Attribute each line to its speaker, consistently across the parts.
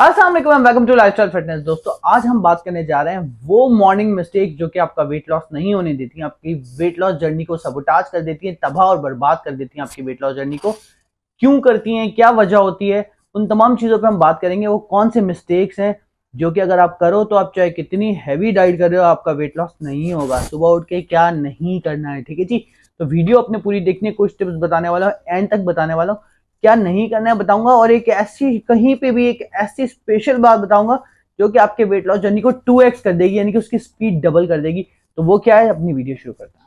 Speaker 1: Welcome to lifestyle fitness दोस्तों आज हम बात करने जा रहे हैं वो मॉर्निंग मिस्टेक जो कि आपका वेट लॉस नहीं होने देती आपकी वेट लॉस जर्नी को सबोटाज कर देती है तबाह और बर्बाद कर देती है आपकी वेट लॉस जर्नी को क्यों करती हैं क्या वजह होती है उन तमाम चीज़ों पर हम बात करेंगे वो कौन से मिस्टेक्स हैं जो कि अगर आप करो तो आप चाहे कितनी हैवी डाइट कर रहे हो आपका वेट लॉस नहीं होगा सुबह उठ के क्या नहीं करना है ठीक है जी तो वीडियो अपने पूरी देखने कुछ टिप्स बताने वाला हूँ एंड तक बताने वाला हूँ क्या नहीं करना है बताऊंगा और एक ऐसी कहीं पे भी एक ऐसी स्पेशल बात बताऊंगा जो कि आपके वेट लॉस जर्नी को टू एक्स कर देगी यानी कि उसकी स्पीड डबल कर देगी तो वो क्या है अपनी वीडियो शुरू करता है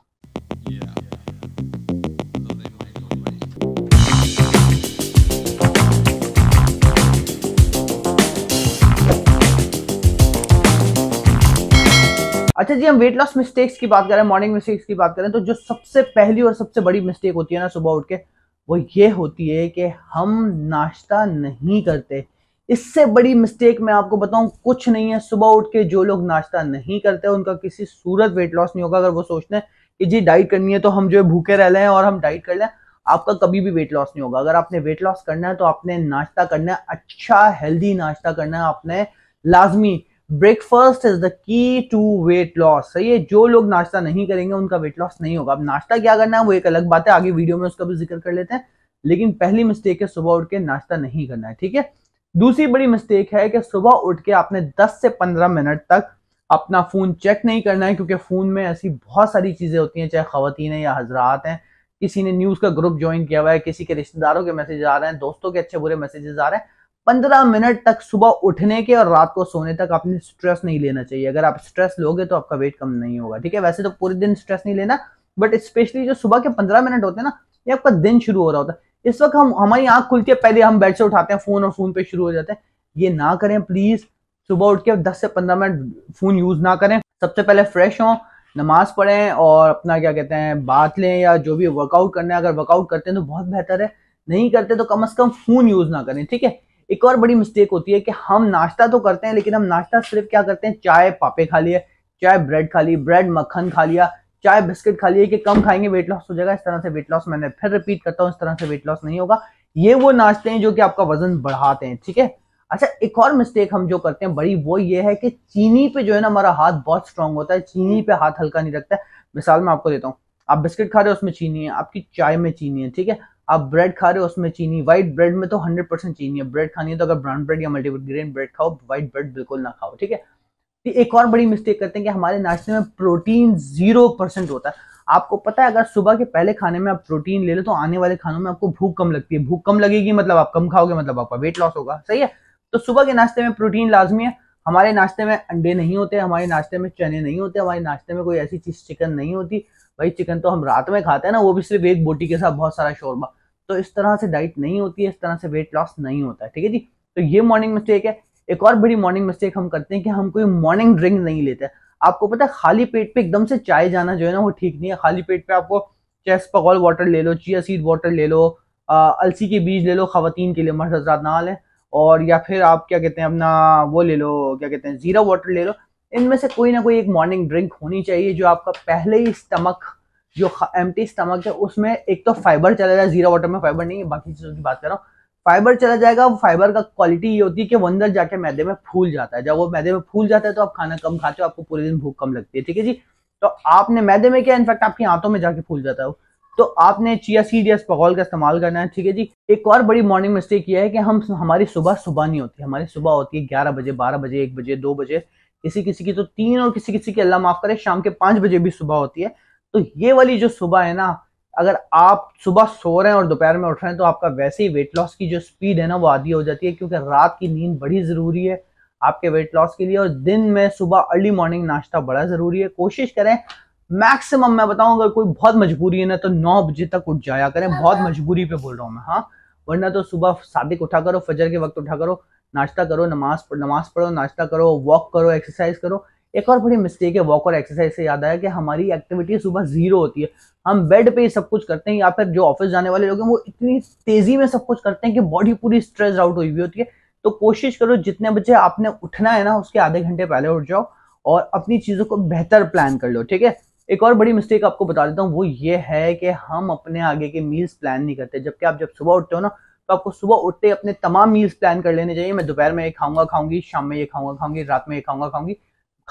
Speaker 1: अच्छा जी हम वेट लॉस मिस्टेक्स की बात करें मॉर्निंग मिस्टेक्स की बात करें तो जो सबसे पहली और सबसे बड़ी मिस्टेक होती है ना सुबह उठ के वो ये होती है कि हम नाश्ता नहीं करते इससे बड़ी मिस्टेक मैं आपको बताऊं कुछ नहीं है सुबह उठ के जो लोग नाश्ता नहीं करते उनका किसी सूरत वेट लॉस नहीं होगा अगर वो सोचते हैं कि जी डाइट करनी है तो हम जो है भूखे रह लें और हम डाइट कर लें आपका कभी भी वेट लॉस नहीं होगा अगर आपने वेट लॉस करना है तो आपने नाश्ता करना है अच्छा हेल्दी नाश्ता करना है आपने लाजमी breakfast is the key to weight loss सही है जो लोग नाश्ता नहीं करेंगे उनका वेट लॉस नहीं होगा अब नाश्ता क्या करना है वो एक अलग बात है आगे वीडियो में उसका भी जिक्र कर लेते हैं लेकिन पहली मिस्टेक है सुबह उठ के नाश्ता नहीं करना है ठीक है दूसरी बड़ी मिस्टेक है कि सुबह उठ के आपने 10 से 15 मिनट तक अपना फ़ोन चेक नहीं करना है क्योंकि फ़ोन में ऐसी बहुत सारी चीज़ें होती हैं चाहे खातन है या हजरात हैं किसी ने न्यूज़ का ग्रुप ज्वाइन किया हुआ है किसी के रिश्तेदारों के मैसेज आ रहे हैं दोस्तों के अच्छे बुरे मैसेजेस आ रहे हैं पंद्रह मिनट तक सुबह उठने के और रात को सोने तक आपने स्ट्रेस नहीं लेना चाहिए अगर आप स्ट्रेस लोगे तो आपका वेट कम नहीं होगा ठीक है वैसे तो पूरे दिन स्ट्रेस नहीं लेना बट स्पेशली जो सुबह के पंद्रह मिनट होते हैं ना ये आपका दिन शुरू हो रहा होता है इस वक्त हम हमारी आंख खुलती है पहले हम बेड से उठाते हैं फोन और फोन पे शुरू हो जाते हैं ये ना करें प्लीज सुबह उठ के दस से पंद्रह मिनट फोन यूज ना करें सबसे पहले फ्रेश हों नमाज पढ़ें और अपना क्या कहते हैं बात लें या जो भी वर्कआउट करना है अगर वर्कआउट करते हैं तो बहुत बेहतर है नहीं करते तो कम अज कम फोन यूज ना करें ठीक है एक और बड़ी मिस्टेक होती है कि हम नाश्ता तो करते हैं लेकिन हम नाश्ता सिर्फ क्या करते हैं चाय पापे खा लिए चाय ब्रेड खा ली ब्रेड मक्खन खा लिया चाय बिस्किट खा लिए कि कम खाएंगे वेट लॉस हो जाएगा इस तरह से वेट लॉस मैंने फिर रिपीट करता हूँ इस तरह से वेट लॉस नहीं होगा ये वो नाश्ते हैं जो कि आपका वजन बढ़ाते हैं ठीक है अच्छा एक और मिस्टेक हम जो करते हैं बड़ी वो ये है कि चीनी पे जो है ना हमारा हाथ बहुत स्ट्रांग होता है चीनी पे हाथ हल्का नहीं रखता है मिसाल मैं आपको देता हूँ आप बिस्किट खा रहे हो उसमें चीनी है आपकी चाय में चीनी है ठीक है आप ब्रेड खा रहे हो उसमें चीनी व्हाइट ब्रेड में तो हंड्रेड परसेंट चीनी है ब्रेड खानी है तो अगर ब्राउन ब्रेड या ग्रेन ब्रेड खाओ व्हाइट ब्रेड बिल्कुल ना खाओ ठीक है तो एक और बड़ी मिस्टेक करते हैं कि हमारे नाश्ते में प्रोटीन जीरो परसेंट होता है आपको पता है अगर सुबह के पहले खाने में आप प्रोटीन ले लो तो आने वाले खानों में आपको भूख कम लगती है भूख कम लगेगी मतलब आप कम खाओगे मतलब आपका वेट लॉस होगा सही है तो सुबह के नाश्ते में प्रोटीन लाजमी है हमारे नाश्ते में अंडे नहीं होते हमारे नाश्ते में चने नहीं होते हमारे नाश्ते में कोई ऐसी चीज चिकन नहीं होती भाई चिकन तो हम रात में खाते हैं ना वो भी सिर्फ एक बोटी के साथ बहुत सारा शोरबा तो इस तरह से डाइट नहीं होती है इस तरह से वेट लॉस नहीं होता है ठीक है जी तो ये मॉर्निंग मिस्टेक है एक और बड़ी मॉर्निंग मिस्टेक हम करते हैं कि हम कोई मॉर्निंग ड्रिंक नहीं लेते हैं आपको पता है खाली पेट पे एकदम से चाय जाना जो है ना वो ठीक नहीं है खाली पेट पे आपको चेस पकौल वाटर ले लो चिया सीड वाटर ले लो अलसी के बीज ले लो खातन के लिए मर्जरात ना लें और या फिर आप क्या कहते हैं अपना वो ले लो क्या कहते हैं जीरा वाटर ले लो इनमें से कोई ना कोई एक मॉर्निंग ड्रिंक होनी चाहिए जो आपका पहले ही स्टमक जो एम स्टमक है उसमें एक तो फाइबर चला जाए जीरा वाटर में फाइबर नहीं है बाकी चीज़ों की बात कर रहा हूँ फाइबर चला जाएगा फाइबर का क्वालिटी ये होती है कि वो अंदर जाके मैदे में फूल जाता है जब वो मैदे में फूल जाता है तो आप खाना कम खाते हो आपको पूरे दिन भूख कम लगती है ठीक है जी तो आपने मैदे में क्या इनफैक्ट आपकी आंतों में जाके फूल जाता है तो आपने चिया सीड या स्पगोल का इस्तेमाल करना है ठीक है जी एक और बड़ी मॉर्निंग मिस्टेक ये है कि हम हमारी सुबह सुबह नहीं होती हमारी सुबह होती है ग्यारह बजे बारह बजे एक बजे दो बजे किसी किसी की तो तीन और किसी किसी की अल्लाह माफ करे शाम के पांच बजे भी सुबह होती है तो ये वाली जो सुबह है ना अगर आप सुबह सो रहे हैं और दोपहर में उठ रहे हैं तो आपका वैसे ही वेट लॉस की जो स्पीड है ना वो आधी हो जाती है क्योंकि रात की नींद बड़ी ज़रूरी है आपके वेट लॉस के लिए और दिन में सुबह अर्ली मॉर्निंग नाश्ता बड़ा ज़रूरी है कोशिश करें मैक्सिमम मैं बताऊं अगर कोई बहुत मजबूरी है ना तो नौ बजे तक उठ जाया करें बहुत हाँ। मजबूरी पे बोल रहा हूँ मैं हाँ वरना तो सुबह सादिक उठा करो फजर के वक्त उठा करो नाश्ता करो नमाज नमाज पढ़ो नाश्ता करो वॉक करो एक्सरसाइज करो एक और बड़ी मिस्टेक है वॉक और एक्सरसाइज से याद आया कि हमारी एक्टिविटी सुबह जीरो होती है हम बेड पे ही सब कुछ करते हैं या फिर जो ऑफिस जाने वाले लोग हैं वो इतनी तेजी में सब कुछ करते हैं कि बॉडी पूरी स्ट्रेस आउट हुई हुई होती है तो कोशिश करो जितने बजे आपने उठना है ना उसके आधे घंटे पहले उठ जाओ और अपनी चीज़ों को बेहतर प्लान कर लो ठीक है एक और बड़ी मिस्टेक आपको बता देता हूँ वो ये है कि हम अपने आगे के मील्स प्लान नहीं करते जबकि आप जब सुबह उठते हो ना तो आपको सुबह उठते अपने तमाम मील्स प्लान कर लेने चाहिए मैं दोपहर में ये खाऊंगा खाऊंगी शाम में ये खाऊंगा खाऊंगी रात में ये खाऊंगा खाऊंगी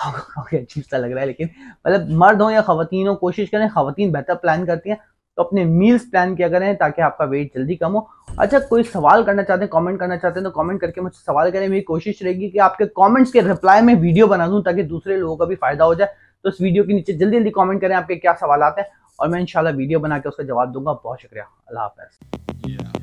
Speaker 1: अजीब सा लग रहा है लेकिन मतलब मर्द हो या खातन हो कोशिश करें खातन बेहतर प्लान करती हैं तो अपने मील्स प्लान किया करें ताकि आपका वेट जल्दी कम हो अच्छा कोई सवाल करना चाहते हैं कमेंट करना चाहते हैं तो कमेंट करके मुझसे सवाल करें मेरी कोशिश रहेगी कि आपके कमेंट्स के रिप्लाई में वीडियो बना दूं ताकि दूसरे लोगों का भी फायदा हो जाए तो इस वीडियो के नीचे जल्दी जल्दी कमेंट करें आपके क्या सवाल आते हैं और मैं इनशाला वीडियो बना के उसका जवाब दूंगा बहुत शुक्रिया अल्लाह हाफ